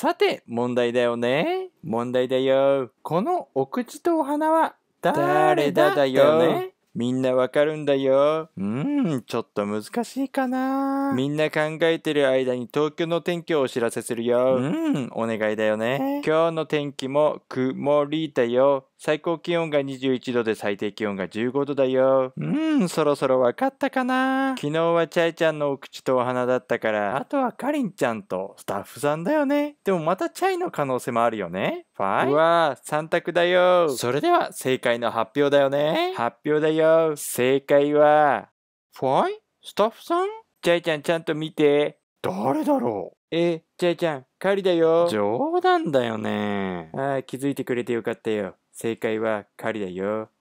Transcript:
さて、問題だよね。問題だよ。このお口とお花は誰だだよみんなわかるんだよ。うん、ちょっと難しいかな。みんな考えてる間に東京の天気をお知らせするよ。うん、お願いだよね。今日の天気も曇りだよ。最高気温が21度で最低気温が15度だよ。うーん、そろそろわかったかな昨日はチャイちゃんのお口とお花だったから、あとはかりんちゃんとスタッフさんだよね。でもまたチャイの可能性もあるよね。ファイうわー、3択だよ。それでは正解の発表だよね。発表だよ。正解は、ファイスタッフさんチャイちゃんちゃんと見て。誰だろうえ、ちゃいちゃん、狩りだよ。冗談だよね。ああ、気づいてくれてよかったよ。正解は狩りだよ。